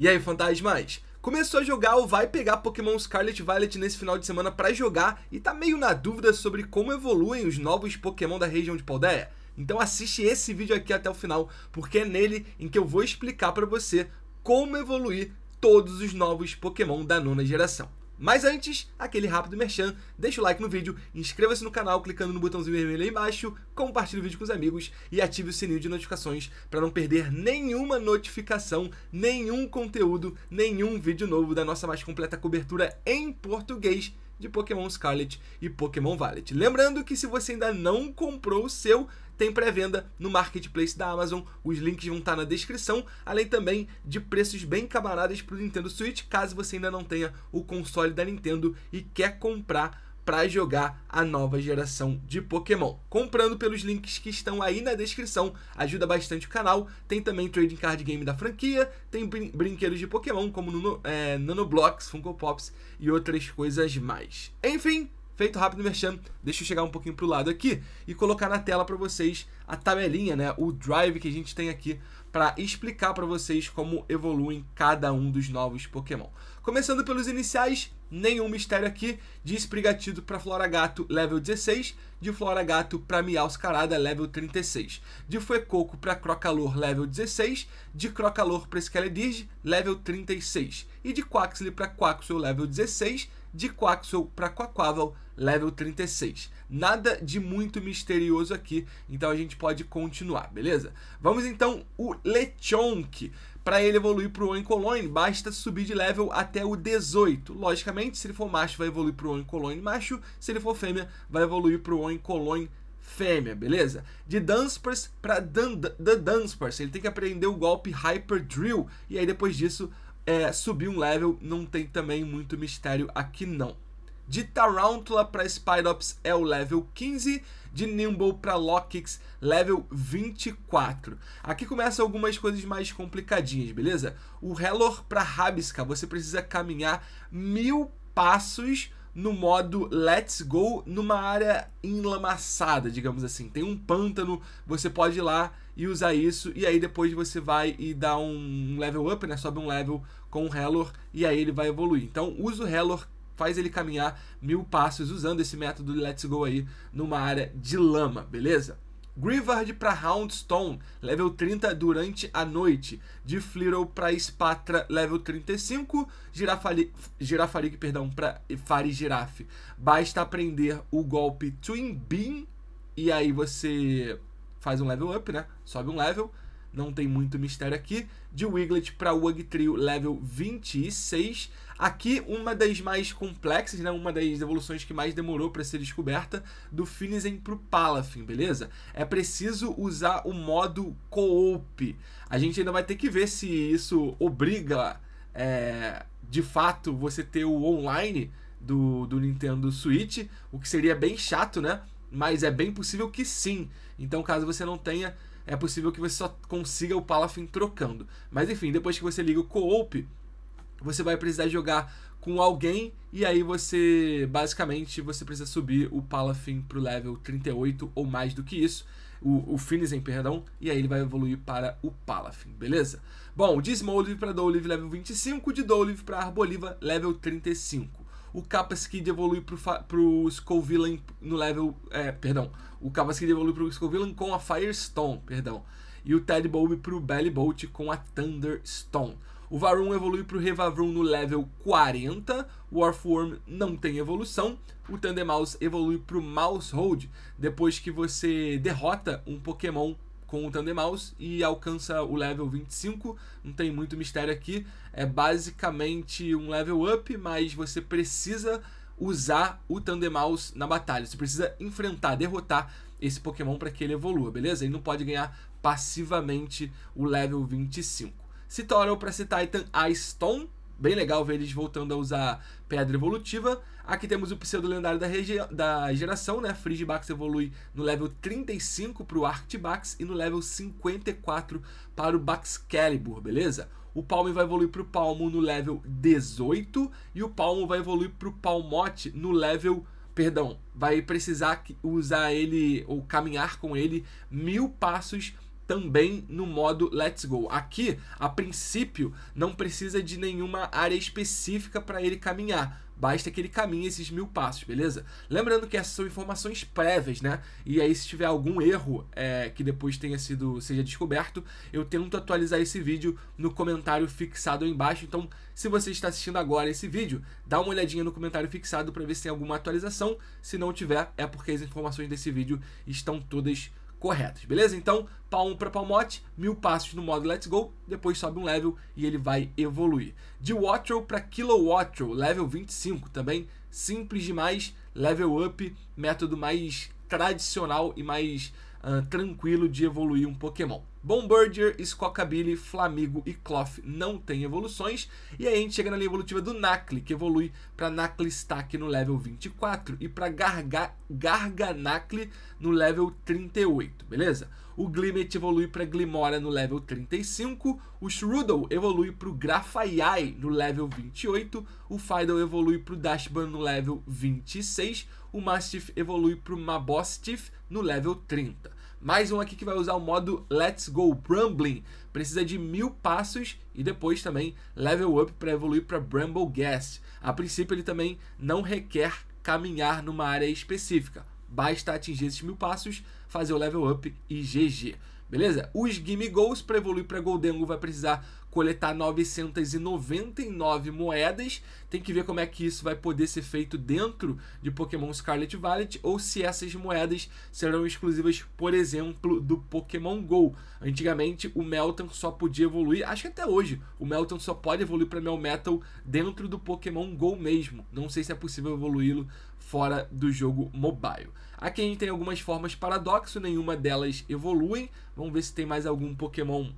E aí, fantasmas? Começou a jogar ou vai pegar Pokémon Scarlet Violet nesse final de semana para jogar e tá meio na dúvida sobre como evoluem os novos Pokémon da região de Paldeia? Então assiste esse vídeo aqui até o final, porque é nele em que eu vou explicar para você como evoluir todos os novos Pokémon da nona geração. Mas antes, aquele rápido merchan, deixa o like no vídeo, inscreva-se no canal clicando no botãozinho vermelho aí embaixo, compartilhe o vídeo com os amigos e ative o sininho de notificações para não perder nenhuma notificação, nenhum conteúdo, nenhum vídeo novo da nossa mais completa cobertura em português de Pokémon Scarlet e Pokémon Violet. Lembrando que se você ainda não comprou o seu, tem pré-venda no marketplace da Amazon. Os links vão estar na descrição, além também de preços bem camaradas para o Nintendo Switch, caso você ainda não tenha o console da Nintendo e quer comprar para jogar a nova geração de Pokémon. Comprando pelos links que estão aí na descrição, ajuda bastante o canal. Tem também trading card game da franquia, tem brin brinquedos de Pokémon como Nuno, é, Nanoblocks, Funko Pops e outras coisas mais. Enfim, feito rápido o merchan, deixa eu chegar um pouquinho pro lado aqui e colocar na tela para vocês a tabelinha, né, o drive que a gente tem aqui para explicar para vocês como evoluem cada um dos novos Pokémon. Começando pelos iniciais, nenhum mistério aqui, de Esprigatido para Floragato, level 16, de Floragato para Miauscarada, level 36, de Fuecoco para Crocalor, level 16, de Crocalor para Skeledirge, level 36, e de Quaxly para Quaxel, level 16, de Quaxel para Quaquaval, level 36. Nada de muito misterioso aqui, então a gente pode continuar, beleza? Vamos então o Lechonk. Para ele evoluir para o Oncoloine, basta subir de level até o 18. Logicamente, se ele for macho, vai evoluir para o Oncoloine macho, se ele for fêmea, vai evoluir para o Oncoloine fêmea, beleza? De Dunsparce para The Dunsparce ele tem que aprender o golpe Hyper Drill, e aí depois disso é, subir um level não tem também muito mistério aqui não. De Tarantula para Spyrops é o level 15, de Nimble para Lockix, level 24. Aqui começam algumas coisas mais complicadinhas, beleza? O Hellor para Rabisca, você precisa caminhar mil passos no modo Let's Go, numa área enlamaçada, digamos assim. Tem um pântano, você pode ir lá e usar isso, e aí depois você vai e dá um level up, né? Sobe um level com o Hellor e aí ele vai evoluir. Então, usa o Hellor, faz ele caminhar mil passos usando esse método Let's Go aí numa área de lama, beleza? Grivard para Houndstone, level 30 durante a noite. De Flittle para Spatra, level 35. Girafali, Girafarig, perdão, para Giraffe. Basta aprender o golpe Twin Beam e aí você faz um level up, né? Sobe um level não tem muito mistério aqui. De Wiglet para Trio level 26. Aqui, uma das mais complexas, né? uma das evoluções que mais demorou para ser descoberta, do Finizen para o Palafin, beleza? É preciso usar o modo co-op. A gente ainda vai ter que ver se isso obriga, é, de fato, você ter o online do, do Nintendo Switch, o que seria bem chato, né? Mas é bem possível que sim. Então, caso você não tenha, é possível que você só consiga o Palafin trocando. Mas enfim, depois que você liga o co-op, você vai precisar jogar com alguém e aí você basicamente você precisa subir o Palafin pro level 38 ou mais do que isso. O, o Finizen, perdão, e aí ele vai evoluir para o Palafin, beleza? Bom, de Smoliv para Doliv level 25, de Doliv para Arboliva level 35 o Capskid evolui pro, pro Skullvillain no level... É, perdão. O Capskid evolui pro Skullvillain com a Firestone, perdão. E o Ted Bulb pro Bolt com a Thunderstone. O Varun evolui pro Revavroom no level 40, o Warform não tem evolução, o Mouse evolui pro Mousehold depois que você derrota um Pokémon com o Tandem Mouse e alcança o level 25. Não tem muito mistério aqui. É basicamente um level up, mas você precisa usar o Tandem Mouse na batalha. Você precisa enfrentar, derrotar esse Pokémon para que ele evolua, beleza? Ele não pode ganhar passivamente o level 25. Citoral para Citar Titan, Ice Stone bem legal ver eles voltando a usar pedra evolutiva. Aqui temos o pseudo lendário da, da geração, né? Frigibax evolui no level 35 para o Arctibax e no level 54 para o Baxcalibur, beleza? O palme vai evoluir para o Palmo no level 18 e o Palmo vai evoluir para o Palmote no level perdão, vai precisar usar ele ou caminhar com ele mil passos também no modo Let's Go. Aqui, a princípio, não precisa de nenhuma área específica para ele caminhar. Basta que ele caminhe esses mil passos, beleza? Lembrando que essas são informações prévias, né? E aí, se tiver algum erro é, que depois tenha sido seja descoberto, eu tento atualizar esse vídeo no comentário fixado aí embaixo. Então, se você está assistindo agora esse vídeo, dá uma olhadinha no comentário fixado para ver se tem alguma atualização. Se não tiver, é porque as informações desse vídeo estão todas corretas, beleza? Então, pau 1 para Palmote, mil passos no modo Let's Go, depois sobe um level e ele vai evoluir. De Wattrel para Kilowattrel, level 25 também, simples demais, level up, método mais tradicional e mais uh, tranquilo de evoluir um Pokémon. Bombardier, Squawkabilly, Flamigo e Cloth não têm evoluções. E aí a gente chega na linha evolutiva do Nakli, que evolui para Naklistack no level 24 e para Garganacle Garganakli no level 38, beleza? O Glimmet evolui para Glimora no level 35, o Shrudel evolui para o Grafaiai no level 28, o Fidel evolui para o Dashban no level 26, o Mastiff evolui para o Mabostiff no level 30. Mais um aqui que vai usar o modo Let's Go Brumbling. Precisa de mil passos e depois também level up para evoluir para Bramble Guest. A princípio ele também não requer caminhar numa área específica. Basta atingir esses mil passos fazer o level up e GG. Beleza? Os Gimme Goals, para evoluir para Goldengo, vai precisar coletar 999 moedas. Tem que ver como é que isso vai poder ser feito dentro de Pokémon Scarlet Violet ou se essas moedas serão exclusivas, por exemplo, do Pokémon Go. Antigamente o Melton só podia evoluir, acho que até hoje o Melton só pode evoluir para Melmetal dentro do Pokémon Go mesmo. Não sei se é possível evoluí-lo fora do jogo mobile. Aqui a gente tem algumas formas paradoxas. Paradoxo, nenhuma delas evoluem. Vamos ver se tem mais algum Pokémon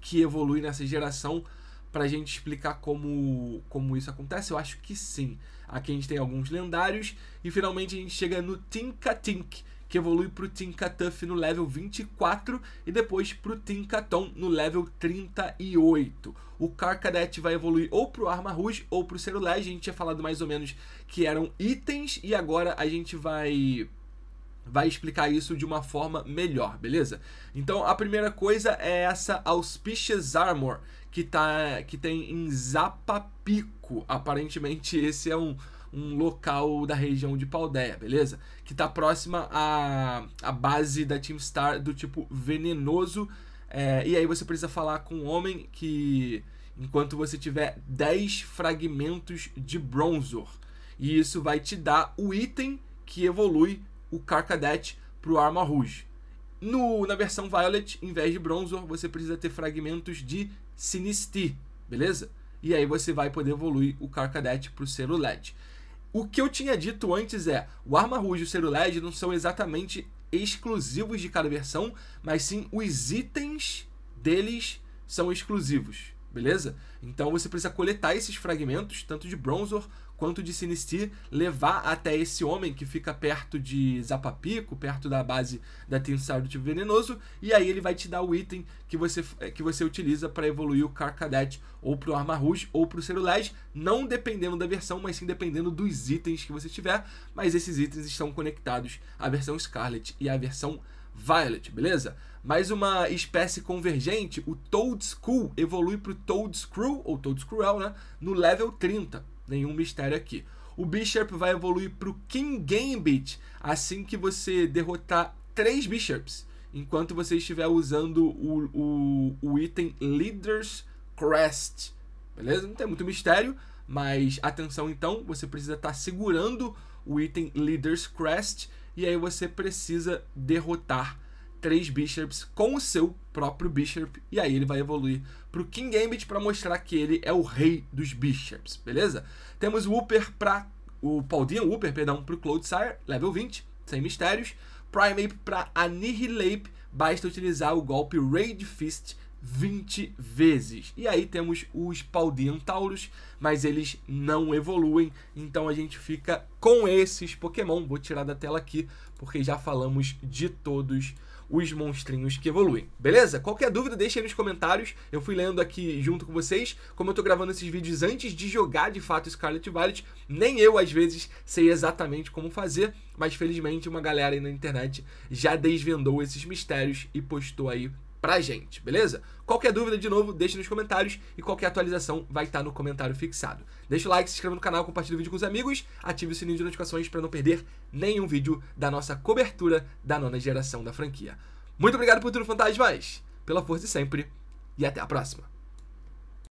que evolui nessa geração para a gente explicar como, como isso acontece? Eu acho que sim. Aqui a gente tem alguns lendários e finalmente a gente chega no Tinkatink, que evolui para o Tinkatuff no level 24 e depois para o Tinkaton no level 38. O Carcadet vai evoluir ou para o Arma Rouge ou para o Cerulege, a gente tinha falado mais ou menos que eram itens e agora a gente vai vai explicar isso de uma forma melhor, beleza? Então a primeira coisa é essa Auspicious Armor, que, tá, que tem em Zapapico. Aparentemente esse é um, um local da região de Paldeia, beleza? Que tá próxima à, à base da Team Star do tipo venenoso. É, e aí você precisa falar com um homem que, enquanto você tiver 10 fragmentos de Bronzor. E isso vai te dar o item que evolui o Carcadet pro Arma Rouge. No, na versão Violet, em vez de Bronzor, você precisa ter fragmentos de Sinistee, beleza? E aí você vai poder evoluir o Carcadet pro Cero LED. O que eu tinha dito antes é, o Arma Rouge e o Cero LED não são exatamente exclusivos de cada versão, mas sim os itens deles são exclusivos, beleza? Então você precisa coletar esses fragmentos, tanto de Bronzor quanto de Sinistir levar até esse homem que fica perto de Zapapico, perto da base da Tensar do Tipo Venenoso, e aí ele vai te dar o item que você, que você utiliza para evoluir o Carcadet ou pro Arma Rouge ou pro Cerulege, não dependendo da versão, mas sim dependendo dos itens que você tiver, mas esses itens estão conectados à versão Scarlet e à versão Violet, beleza? Mais uma espécie convergente, o Toad School evolui o Toad Screw, ou Toad Screwel, né? No level 30 nenhum mistério aqui. O Bishop vai evoluir para o King Gambit assim que você derrotar três Bishops, enquanto você estiver usando o, o, o item Leader's Crest. Beleza? Não tem muito mistério, mas atenção então, você precisa estar tá segurando o item Leader's Crest e aí você precisa derrotar três bishops com o seu próprio bishop e aí ele vai evoluir para o King Gambit para mostrar que ele é o rei dos bishops, beleza? Temos o Upper para o Paladin, o Upper, perdão, para o sire level 20, sem mistérios. Primeape para Annihilate, basta utilizar o golpe Raid Fist 20 vezes. E aí temos os Paldeantaurus, mas eles não evoluem, então a gente fica com esses Pokémon. Vou tirar da tela aqui, porque já falamos de todos os monstrinhos que evoluem, beleza? Qualquer dúvida, deixa aí nos comentários, eu fui lendo aqui junto com vocês, como eu tô gravando esses vídeos antes de jogar de fato Scarlet Violet, nem eu às vezes sei exatamente como fazer, mas felizmente uma galera aí na internet já desvendou esses mistérios e postou aí pra gente, beleza? Qualquer dúvida, de novo, deixa nos comentários e qualquer atualização vai estar tá no comentário fixado. Deixa o like, se inscreva no canal, compartilha o vídeo com os amigos, ative o sininho de notificações para não perder nenhum vídeo da nossa cobertura da nona geração da franquia. Muito obrigado por tudo, fantasmas, pela força de sempre e até a próxima.